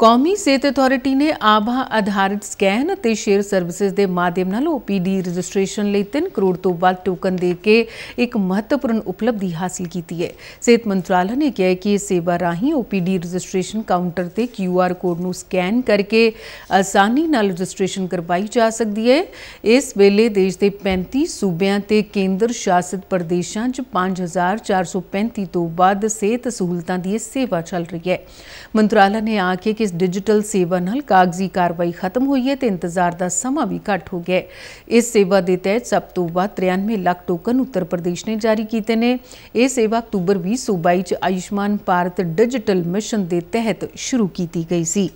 ਕੌਮੀ ਸਿਹਤ ਅਥਾਰਟੀ ਨੇ ਆਭਾ ਆਧਾਰਿਤ ਸਕੈਨ ਅਤੇ ਸ਼ੇਅਰ ਸਰਵਿਸਿਜ਼ ਦੇ ਮਾਧਿਅਮ ਨਾਲ ਓਪੀਡੀ ਰਜਿਸਟ੍ਰੇਸ਼ਨ ਲਈ 3 ਕਰੋੜ ਤੋਂ ਵੱਧ ਟੋਕਨ ਦੇ ਕੇ ਇੱਕ ਮਹੱਤਵਪੂਰਨ ਉਪਲਬਧੀ ਹਾਸਲ ਕੀਤੀ ਹੈ ਸਿਹਤ ਮੰਤਰਾਲਾ ਨੇ ਕਿਹਾ ਕਿ ਇਸ ਸੇਵਾ ਰਾਹੀਂ ਓਪੀਡੀ ਰਜਿਸਟ੍ਰੇਸ਼ਨ ਕਾਊਂਟਰ ਤੇ ਕਿਊਆਰ ਕੋਡ ਨੂੰ ਸਕੈਨ ਕਰਕੇ ਆਸਾਨੀ ਨਾਲ ਰਜਿਸਟ੍ਰੇਸ਼ਨ ਕਰਵਾਈ ਜਾ ਸਕਦੀ ਹੈ ਇਸ ਵੇਲੇ ਦੇਸ਼ ਦੇ 35 ਸੂਬਿਆਂ ਤੇ ਕੇਂਦਰ ਸ਼ਾਸਿਤ ਪ੍ਰਦੇਸ਼ਾਂ 'ਚ 5435 ਤੋਂ ਵੱਧ ਸਿਹਤ ਸਹੂਲਤਾਂ ਦੀ ਸੇਵਾ ਚੱਲ ਰਹੀ ਹੈ ਮੰਤਰਾਲਾ ਨੇ ਆਖਿਆ ਕਿ ਇਸ ਡਿਜੀਟਲ ਸੇਵਾ ਨਾਲ ਕਾਗਜ਼ੀ ਕਾਰਵਾਈ ਖਤਮ ਹੋਈ ਹੈ ਤੇ ਇੰਤਜ਼ਾਰ ਦਾ ਸਮਾਂ ਵੀ ਘੱਟ ਹੋ ਗਿਆ ਹੈ ਇਸ ਸੇਵਾ ਦੇ ਤਹਿਤ ਸਭ ਤੋਂ ਵੱਧ 93 ਲੱਖ ਟੋਕਨ ਉੱਤਰ ਪ੍ਰਦੇਸ਼ ਨੇ ਜਾਰੀ ਕੀਤੇ ਨੇ ਇਹ ਸੇਵਾ ਅਕਤੂਬਰ 2022 ਚ ਆਯੁਸ਼ਮਾਨ ਭਾਰਤ ਡਿਜੀਟਲ ਮਿਸ਼ਨ ਦੇ ਤਹਿਤ ਸ਼ੁਰੂ ਕੀਤੀ ਗਈ ਸੀ